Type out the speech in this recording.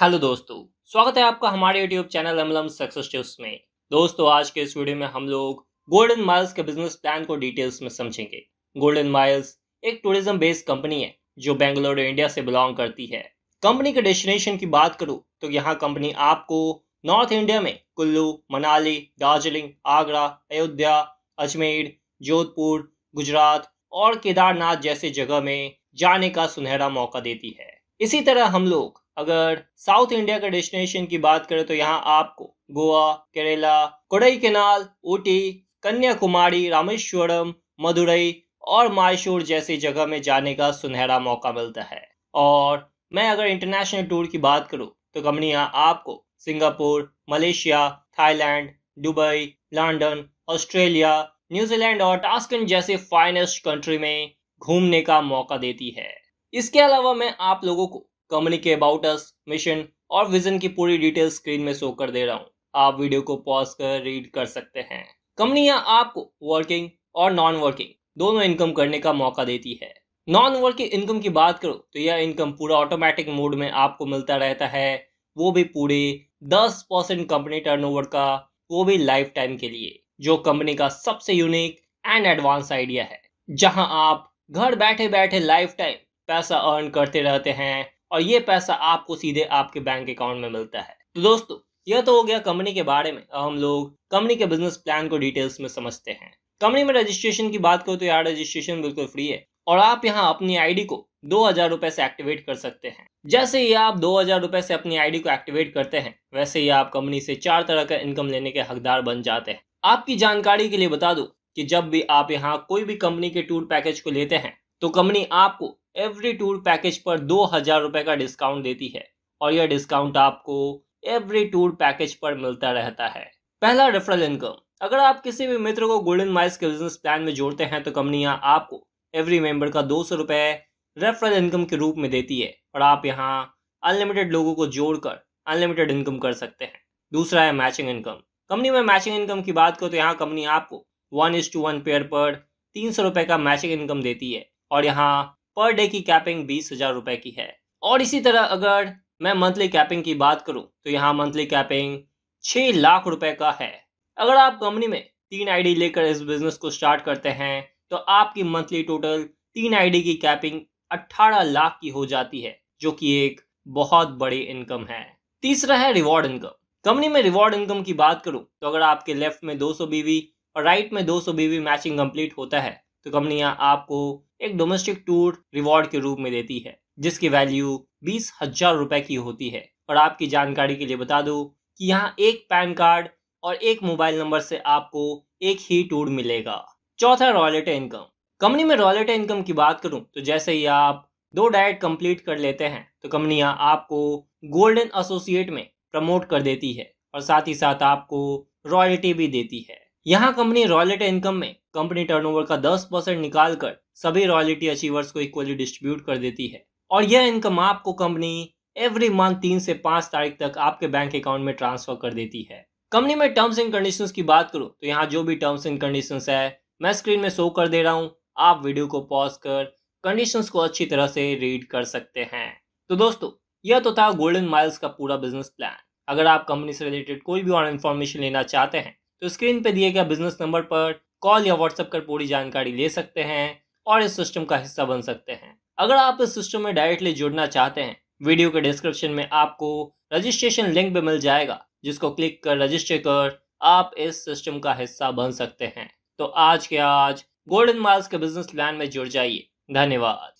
hello दोस्तों स्वागत है आपका हमारे YouTube channel MLM success tips में दोस्तों आज के इस वीडियो में हम लोग गोल्डन माइल्स के बिजनेस प्लान को डिटेल्स में समझेंगे गोल्डन माइल्स एक टूरिज्म बेस्ड कंपनी है जो बेंगलोर इंडिया से बिलोंग करती है कंपनी के डेस्टिनेशन की बात करूँ तो यहाँ कंपनी आपको नॉर्थ इंडिया में कुल्लू मनाली दार्जिलिंग आगरा अयोध्या अजमेर जोधपुर गुजरात और केदारनाथ जैसे जगह में जाने का सुनहरा मौका देती है इसी तरह हम लोग अगर साउथ इंडिया का डेस्टिनेशन की बात करें तो यहाँ आपको गोवा केरला कोडई केनाल ऊटी कन्याकुमारी रामेश्वरम मदुरई और माइशोर जैसी जगह में जाने का सुनहरा मौका मिलता है और मैं अगर इंटरनेशनल टूर की बात करूँ तो कंपनियाँ आपको Singapore Malaysia Thailand Dubai London Australia New Zealand और टास्कन जैसे फाइनेस्ट कंट्री में घूमने का मौका देती है इसके अलावा मैं आप लोगों को कम्युनिके अबाउट अस मिशन और विजन की पूरी डिटेल स्क्रीन में शो कर दे रहा हूँ आप वीडियो को पॉज कर रीड कर सकते हैं कंपनियां आपको वर्किंग और नॉन वर्किंग दोनों इनकम करने का मौका देती है नॉन वर्किंग इनकम की बात करो तो यह इनकम पूरा ऑटोमेटिक मोड में आपको मिलता रहता है वो भी पूरे दस परसेंट कंपनी टर्न का वो भी लाइफ टाइम के लिए जो कंपनी का सबसे यूनिक एंड एडवांस आइडिया है जहां आप घर बैठे बैठे लाइफ टाइम पैसा अर्न करते रहते हैं और ये पैसा आपको सीधे आपके बैंक अकाउंट में मिलता है तो दोस्तों यह तो हो गया कंपनी के बारे में अब हम लोग कंपनी के बिजनेस प्लान को डिटेल्स में समझते हैं कंपनी में रजिस्ट्रेशन की बात करो तो यहाँ रजिस्ट्रेशन बिल्कुल फ्री है और आप यहाँ अपनी आईडी को दो हजार रुपए से एक्टिवेट कर सकते हैं जैसे ही आप दो हजार रुपए से अपनी आईडी को एक्टिवेट करते हैं वैसे ही आप कंपनी से चार तरह का इनकम लेने के हकदार बन जाते हैं आपकी जानकारी के लिए बता दो कि जब भी आप यहाँ कोई भी कंपनी के टूर पैकेज को लेते हैं तो कंपनी आपको एवरी टूर पैकेज पर दो हजार रुपए का डिस्काउंट देती है और यह डिस्काउंट आपको एवरी टूर पैकेज पर मिलता रहता है पहला रेफरल इनकम अगर आप किसी भी मित्र को गोल्डन माइल्स के बिजनेस प्लान में जोड़ते हैं तो कंपनियां आपको एवरी मेंबर का दो सौ रुपए रेफरल इनकम के रूप में देती है और आप यहाँ अनलिमिटेड लोगों को जोड़कर अनलिमिटेड इनकम कर सकते हैं दूसरा है मैचिंग इनकम कंपनी में मैचिंग इनकम की बात करो तो यहाँ कंपनी आपको one is to one pair पर तीन सौ रुपए का मैचिंग इनकम देती है और यहाँ पर डे की कैपिंग बीस हजार रुपए की है और इसी तरह अगर मैं मंथली कैपिंग की बात करूं तो यहाँ मंथली कैपिंग छह लाख रुपए का है अगर आप कंपनी में तीन आईडी लेकर इस बिजनेस को स्टार्ट करते हैं तो आपकी मंथली टोटल तीन आईडी की कैपिंग अट्ठारह लाख की हो जाती है जो कि एक बहुत बड़ी इनकम है तीसरा है रिवॉर्ड इनकम कंपनी में रिवॉर्ड इनकम की बात करूं तो अगर आपके लेफ्ट में 200 बीवी और राइट में 200 बीवी मैचिंग कंप्लीट होता है तो कंपनियां आपको एक डोमेस्टिक टूर रिवॉर्ड के रूप में देती है जिसकी वैल्यू बीस हजार रुपए की होती है और आपकी जानकारी के लिए बता दूं कि यहाँ एक पैन कार्ड और एक मोबाइल नंबर से आपको एक ही टूर मिलेगा चौथा रॉयल्टी इनकम कंपनी में रॉयल्टी इनकम की बात करूं तो जैसे ही आप दो डाइट कंप्लीट कर लेते हैं तो कंपनियां आपको गोल्डन एसोसिएट में प्रमोट कर देती है और साथ ही साथ आपको रॉयल्टी भी देती है यहाँ कंपनी रॉयल्टी इनकम में कंपनी टर्नओवर का 10 परसेंट निकालकर सभी रॉयल्टी अचीवर्स को इक्वली डिस्ट्रीब्यूट कर देती है और यह इनकम आपको कंपनी एवरी मंथ तीन से पांच तारीख तक आपके बैंक अकाउंट में ट्रांसफर कर देती है कंपनी में टर्म्स एंड कंडीशंस की बात करो तो यहाँ जो भी टर्म्स एंड कंडीशंस है मैं स्क्रीन में शो कर दे रहा हूँ आप वीडियो को पॉज कर कंडीशंस को अच्छी तरह से रीड कर सकते हैं तो दोस्तों यह तो था गोल्डन माइल्स का पूरा बिजनेस प्लान अगर आप कंपनी से रिलेटेड कोई भी और इन्फॉर्मेशन लेना चाहते हैं तो स्क्रीन पे दिए गए बिजनेस नंबर पर कॉल या व्हाट्सएप कर पूरी जानकारी ले सकते हैं और इस सिस्टम का हिस्सा बन सकते हैं अगर आप इस सिस्टम में डायरेक्टली जुड़ना चाहते हैं वीडियो के डिस्क्रिप्शन में आपको रजिस्ट्रेशन लिंक भी मिल जाएगा जिसको क्लिक कर रजिस्टर कर आप इस सिस्टम का हिस्सा बन सकते हैं तो आज के आज गोल्डन माइल्स के बिजनेस प्लान में जुड़ जाइए धन्यवाद